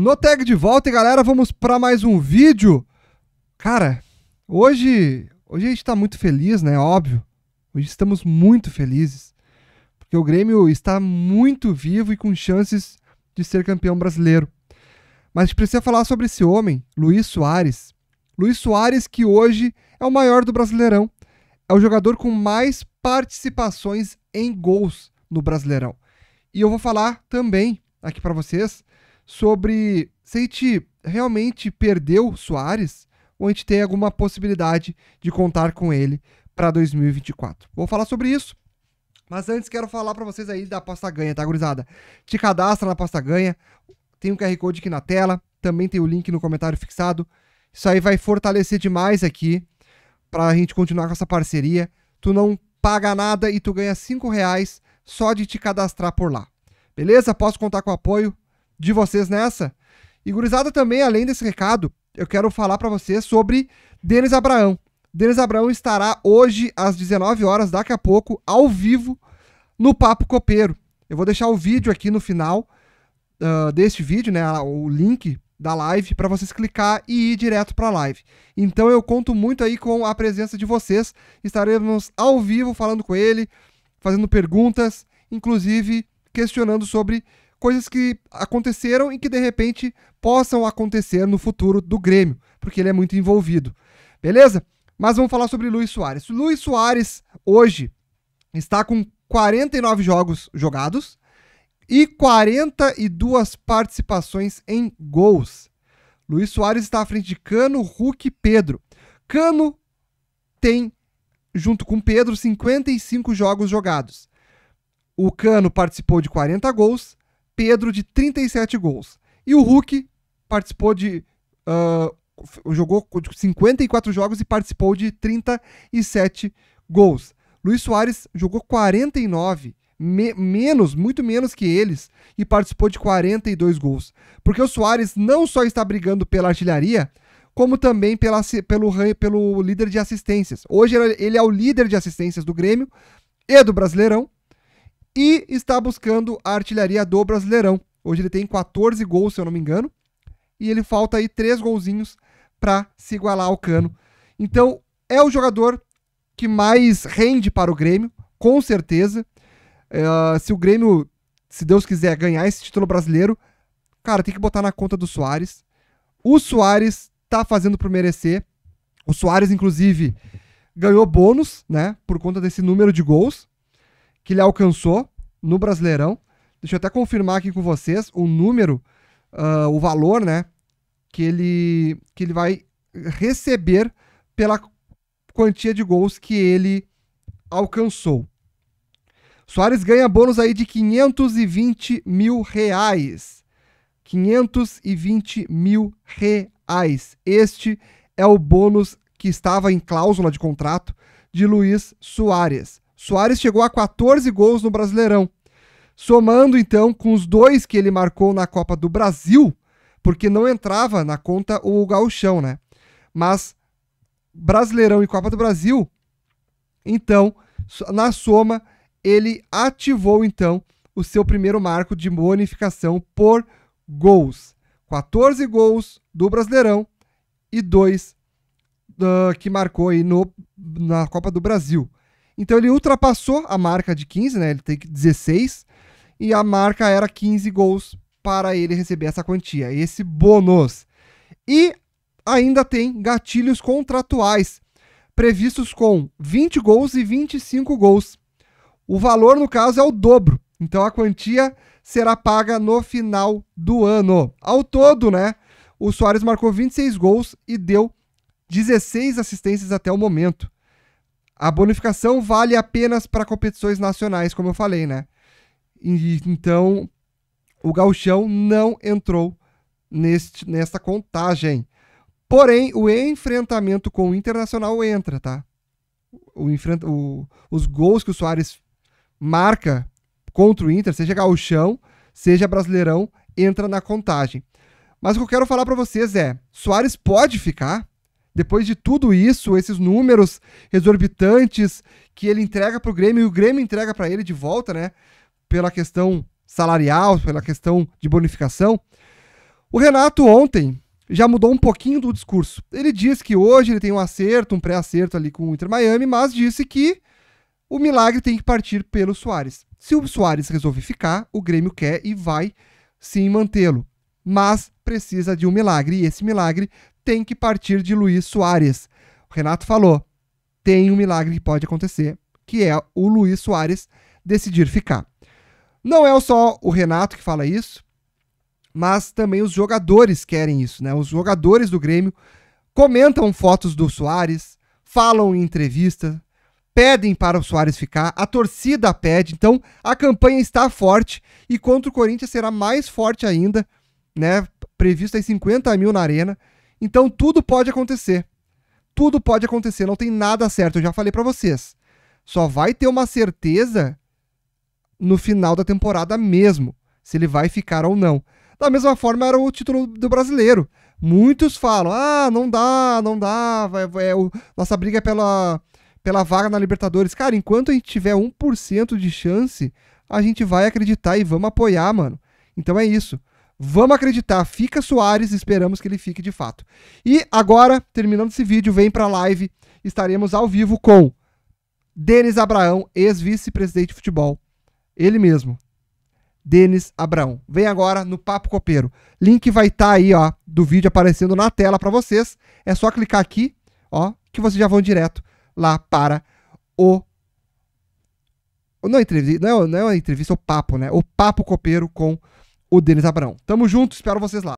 No tag de volta, galera, vamos para mais um vídeo. Cara, hoje, hoje a gente está muito feliz, né? Óbvio. Hoje estamos muito felizes, porque o Grêmio está muito vivo e com chances de ser campeão brasileiro. Mas a gente precisa falar sobre esse homem, Luiz Soares. Luiz Soares, que hoje é o maior do Brasileirão. É o jogador com mais participações em gols no Brasileirão. E eu vou falar também aqui para vocês sobre se a gente realmente perdeu Soares ou a gente tem alguma possibilidade de contar com ele para 2024. Vou falar sobre isso. Mas antes quero falar para vocês aí da Pasta Ganha, tá, gurizada? Te cadastra na Pasta Ganha, tem o um QR Code aqui na tela, também tem o link no comentário fixado. Isso aí vai fortalecer demais aqui para a gente continuar com essa parceria. Tu não paga nada e tu ganha R$ reais só de te cadastrar por lá. Beleza? Posso contar com o apoio? de vocês nessa. E gurizada também, além desse recado, eu quero falar para vocês sobre Denis Abraão. Denis Abraão estará hoje às 19 horas, daqui a pouco, ao vivo no Papo Copeiro. Eu vou deixar o vídeo aqui no final uh, deste vídeo, né, o link da live para vocês clicar e ir direto para a live. Então eu conto muito aí com a presença de vocês. Estaremos ao vivo falando com ele, fazendo perguntas, inclusive questionando sobre coisas que aconteceram e que de repente possam acontecer no futuro do Grêmio, porque ele é muito envolvido. Beleza? Mas vamos falar sobre Luiz Soares. Luiz Soares hoje está com 49 jogos jogados e 42 participações em gols. Luiz Soares está à frente de Cano, Hulk e Pedro. Cano tem, junto com Pedro, 55 jogos jogados. O Cano participou de 40 gols Pedro de 37 gols. E o Hulk participou de. Uh, jogou 54 jogos e participou de 37 gols. Luiz Soares jogou 49, me menos, muito menos que eles, e participou de 42 gols. Porque o Soares não só está brigando pela artilharia, como também pela, pelo, pelo líder de assistências. Hoje é, ele é o líder de assistências do Grêmio e do Brasileirão, e está buscando a artilharia do Brasileirão. Hoje ele tem 14 gols, se eu não me engano, e ele falta aí 3 golzinhos para se igualar ao Cano. Então, é o jogador que mais rende para o Grêmio, com certeza. Uh, se o Grêmio, se Deus quiser, ganhar esse título brasileiro, cara, tem que botar na conta do Soares. O Soares tá fazendo por merecer. O Soares, inclusive, ganhou bônus, né? Por conta desse número de gols que ele alcançou no Brasileirão. Deixa eu até confirmar aqui com vocês o número, uh, o valor, né? Que ele, que ele vai receber pela quantia de gols que ele alcançou. Soares ganha bônus aí de 520 mil reais. 520 mil reais. Este é o bônus que estava em cláusula de contrato de Luiz Soares. Soares chegou a 14 gols no Brasileirão. Somando então com os dois que ele marcou na Copa do Brasil, porque não entrava na conta o Gauchão, né? Mas Brasileirão e Copa do Brasil, então, na soma, ele ativou então o seu primeiro marco de bonificação por gols. 14 gols do Brasileirão e dois uh, que marcou aí no, na Copa do Brasil. Então ele ultrapassou a marca de 15, né? Ele tem 16 e a marca era 15 gols para ele receber essa quantia, esse bônus. E ainda tem gatilhos contratuais previstos com 20 gols e 25 gols. O valor no caso é o dobro. Então a quantia será paga no final do ano. Ao todo, né? O Soares marcou 26 gols e deu 16 assistências até o momento. A bonificação vale apenas para competições nacionais, como eu falei, né? E, então, o gauchão não entrou neste, nesta contagem. Porém, o enfrentamento com o Internacional entra, tá? O, o, os gols que o Soares marca contra o Inter, seja gauchão, seja brasileirão, entra na contagem. Mas o que eu quero falar para vocês é, Soares pode ficar? Depois de tudo isso, esses números exorbitantes que ele entrega para o Grêmio e o Grêmio entrega para ele de volta, né? Pela questão salarial, pela questão de bonificação. O Renato ontem já mudou um pouquinho do discurso. Ele disse que hoje ele tem um acerto, um pré-acerto ali com o Inter Miami, mas disse que o milagre tem que partir pelo Soares. Se o Soares resolver ficar, o Grêmio quer e vai sim mantê-lo. Mas precisa de um milagre, e esse milagre tem que partir de Luiz Soares. O Renato falou: tem um milagre que pode acontecer, que é o Luiz Soares decidir ficar. Não é só o Renato que fala isso, mas também os jogadores querem isso, né? Os jogadores do Grêmio comentam fotos do Soares, falam em entrevista, pedem para o Soares ficar, a torcida pede, então a campanha está forte e contra o Corinthians será mais forte ainda, né? Prevista em 50 mil na arena. Então tudo pode acontecer. Tudo pode acontecer, não tem nada certo, eu já falei para vocês. Só vai ter uma certeza no final da temporada mesmo, se ele vai ficar ou não. Da mesma forma era o título do brasileiro. Muitos falam: "Ah, não dá, não dá, vai, vai, é o, nossa briga é pela pela vaga na Libertadores". Cara, enquanto a gente tiver 1% de chance, a gente vai acreditar e vamos apoiar, mano. Então é isso. Vamos acreditar, fica Soares, esperamos que ele fique de fato. E agora, terminando esse vídeo, vem para a live, estaremos ao vivo com Denis Abraão, ex-vice-presidente de futebol. Ele mesmo. Denis Abraão. Vem agora no Papo Copeiro. Link vai estar tá aí, ó, do vídeo aparecendo na tela para vocês. É só clicar aqui, ó, que vocês já vão direto lá para o não é entrevista, não é, não é uma entrevista, é o papo, né? O papo copeiro com o Denis Abrão. Tamo junto, espero vocês lá.